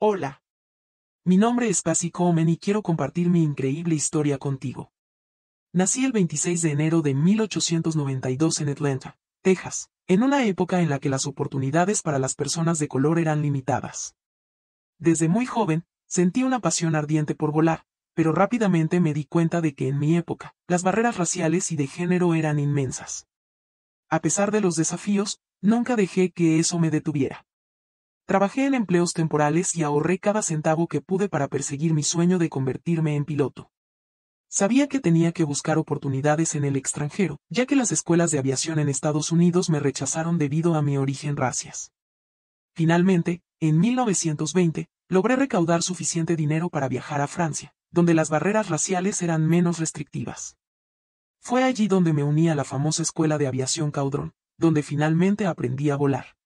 Hola. Mi nombre es Pasi Comen y quiero compartir mi increíble historia contigo. Nací el 26 de enero de 1892 en Atlanta, Texas, en una época en la que las oportunidades para las personas de color eran limitadas. Desde muy joven, sentí una pasión ardiente por volar, pero rápidamente me di cuenta de que en mi época, las barreras raciales y de género eran inmensas. A pesar de los desafíos, nunca dejé que eso me detuviera. Trabajé en empleos temporales y ahorré cada centavo que pude para perseguir mi sueño de convertirme en piloto. Sabía que tenía que buscar oportunidades en el extranjero, ya que las escuelas de aviación en Estados Unidos me rechazaron debido a mi origen racias. Finalmente, en 1920, logré recaudar suficiente dinero para viajar a Francia, donde las barreras raciales eran menos restrictivas. Fue allí donde me uní a la famosa escuela de aviación Caudron, donde finalmente aprendí a volar.